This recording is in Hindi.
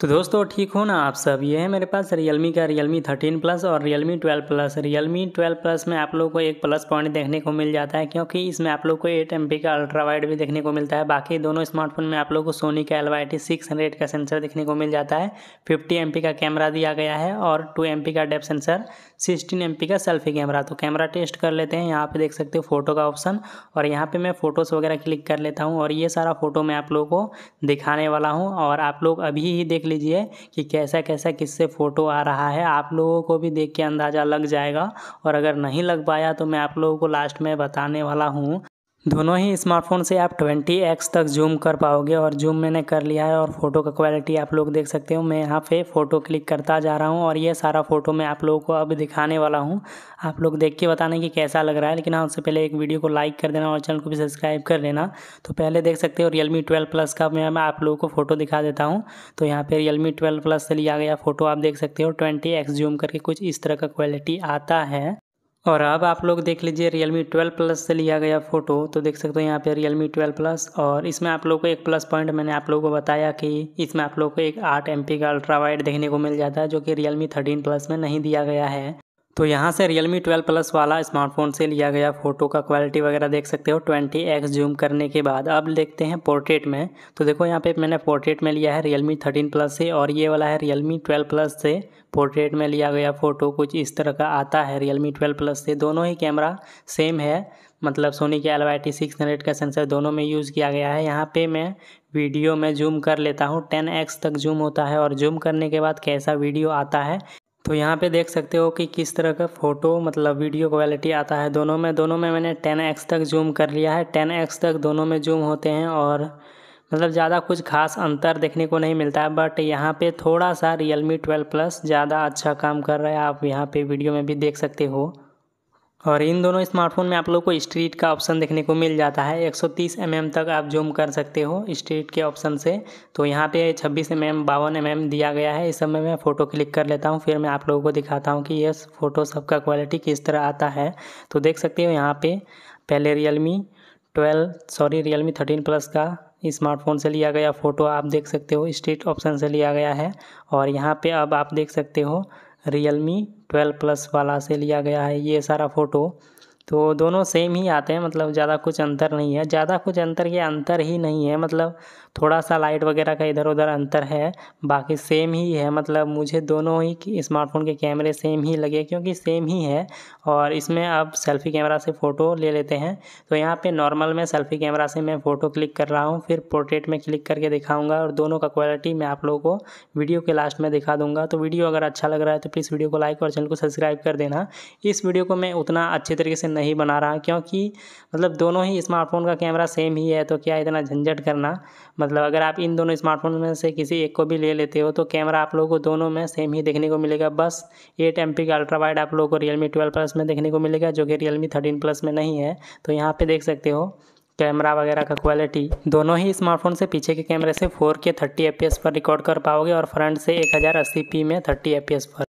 तो दोस्तों ठीक हो ना आप सब ये है मेरे पास रियलमी का रियलमी थर्टीन प्लस और Realme twelve plus Realme twelve plus में आप लोग को एक प्लस पॉइंट देखने को मिल जाता है क्योंकि इसमें आप लोग को एट एम का अल्ट्रा वाइड भी देखने को मिलता है बाकी दोनों स्मार्टफोन में आप लोग को सोनी का L Y T six hundred का सेंसर देखने को मिल जाता है फिफ्टी एम का कैमरा दिया गया है और टू एम का डेप सेंसर सिक्सटीन एम का सेल्फी कैमरा तो कैमरा टेस्ट कर लेते हैं यहाँ पर देख सकते हो फोटो का ऑप्शन और यहाँ पर मैं फ़ोटोज़ वगैरह क्लिक कर लेता हूँ और ये सारा फोटो मैं आप लोगों को दिखाने वाला हूँ और आप लोग अभी ही देख लीजिए कि कैसा कैसा किससे फ़ोटो आ रहा है आप लोगों को भी देख के अंदाज़ा लग जाएगा और अगर नहीं लग पाया तो मैं आप लोगों को लास्ट में बताने वाला हूँ दोनों ही स्मार्टफोन से आप 20x तक जूम कर पाओगे और जूम मैंने कर लिया है और फ़ोटो का क्वालिटी आप लोग देख सकते हो मैं यहाँ पे फ़ोटो क्लिक करता जा रहा हूँ और ये सारा फ़ोटो मैं आप लोगों को अब दिखाने वाला हूँ आप लोग देख के बताने कि कैसा लग रहा है लेकिन हाँ उससे पहले एक वीडियो को लाइक कर देना और चैनल को भी सब्सक्राइब कर लेना तो पहले देख सकते हो रियलमी ट्वेल्व प्लस का मैं आप लोगों को फ़ोटो दिखा देता हूँ तो यहाँ पर रियलमी ट्वेल्व प्लस से लिया गया फ़ोटो आप देख सकते हो ट्वेंटी जूम करके कुछ इस तरह का क्वालिटी आता है और अब आप लोग देख लीजिए मी 12 प्लस से लिया गया फ़ोटो तो देख सकते हो यहाँ पे मी 12 प्लस और इसमें आप लोग को एक प्लस पॉइंट मैंने आप लोगों को बताया कि इसमें आप लोग को एक आठ एम का अल्ट्रा वाइड देखने को मिल जाता है जो कि मी 13 प्लस में नहीं दिया गया है तो यहाँ से Realme 12 प्लस वाला स्मार्टफोन से लिया गया फ़ोटो का क्वालिटी वगैरह देख सकते हो 20x जूम करने के बाद अब देखते हैं पोर्ट्रेट में तो देखो यहाँ पे मैंने पोर्ट्रेट में लिया है Realme 13 प्लस से और ये वाला है Realme 12 प्लस से पोर्ट्रेट में लिया गया फ़ोटो कुछ इस तरह का आता है Realme 12 प्लस से दोनों ही कैमरा सेम है मतलब सोनी के L Y T six hundred का सेंसर दोनों में यूज़ किया गया है यहाँ पे मैं वीडियो में जूम कर लेता हूँ टेन एक्स तक जूम होता है और जूम करने के बाद कैसा वीडियो आता है तो यहाँ पे देख सकते हो कि किस तरह का फ़ोटो मतलब वीडियो क्वालिटी आता है दोनों में दोनों में मैंने 10x तक जूम कर लिया है 10x तक दोनों में जूम होते हैं और मतलब ज़्यादा कुछ खास अंतर देखने को नहीं मिलता है बट यहाँ पे थोड़ा सा रियल मी ट्वेल्व प्लस ज़्यादा अच्छा काम कर रहा है आप यहाँ पे वीडियो में भी देख सकते हो और इन दोनों स्मार्टफोन में आप लोग को स्ट्रीट का ऑप्शन देखने को मिल जाता है 130 एम mm तक आप जूम कर सकते हो स्ट्रीट के ऑप्शन से तो यहाँ पे 26 एम एम बावन एम एम दिया गया है इस समय मैं फ़ोटो क्लिक कर लेता हूँ फिर मैं आप लोगों को दिखाता हूँ कि ये फ़ोटो सबका क्वालिटी किस तरह आता है तो देख सकते हो यहाँ पे पहले Realme twelve sorry Realme thirteen plus का स्मार्टफोन से लिया गया फ़ोटो आप देख सकते हो स्ट्रीट ऑप्शन से लिया गया है और यहाँ पर अब आप देख सकते हो रियल मी ट्वेल्व प्लस वाला से लिया गया है ये सारा फ़ोटो तो दोनों सेम ही आते हैं मतलब ज़्यादा कुछ अंतर नहीं है ज़्यादा कुछ अंतर के अंतर ही नहीं है मतलब थोड़ा सा लाइट वगैरह का इधर उधर अंतर है बाकी सेम ही है मतलब मुझे दोनों ही स्मार्टफोन के कैमरे सेम ही लगे क्योंकि सेम ही है और इसमें आप सेल्फ़ी कैमरा से फ़ोटो ले लेते हैं तो यहाँ पे नॉर्मल में सेल्फ़ी कैमरा से मैं फ़ोटो क्लिक कर रहा हूँ फिर पोर्ट्रेट में क्लिक करके दिखाऊँगा और दोनों का क्वालिटी मैं आप लोगों को वीडियो के लास्ट में दिखा दूँगा तो वीडियो अगर अच्छा लग रहा है तो प्लीज़ वीडियो को लाइक और चैनल को सब्सक्राइब कर देना इस वीडियो को मैं उतना अच्छे तरीके से नहीं बना रहा क्योंकि मतलब दोनों ही स्मार्टफोन का कैमरा सेम ही है तो क्या इतना झंझट करना मतलब अगर आप इन दोनों स्मार्टफोन में से किसी एक को भी ले लेते हो तो कैमरा आप लोगों को दोनों में सेम ही देखने को मिलेगा बस एट एम पी का अल्ट्रा वाइड आप लोगों को रियलमी ट्वेल्व प्लस में देखने को मिलेगा जो कि रियलमी थर्टीन प्लस में नहीं है तो यहाँ पर देख सकते हो कैमरा वगैरह का क्वालिटी दोनों ही स्मार्टफोन से पीछे के कैमरे से फोर 4K पी एस पर रिकॉर्ड कर पाओगे और फ्रंट से पी में पी एस पर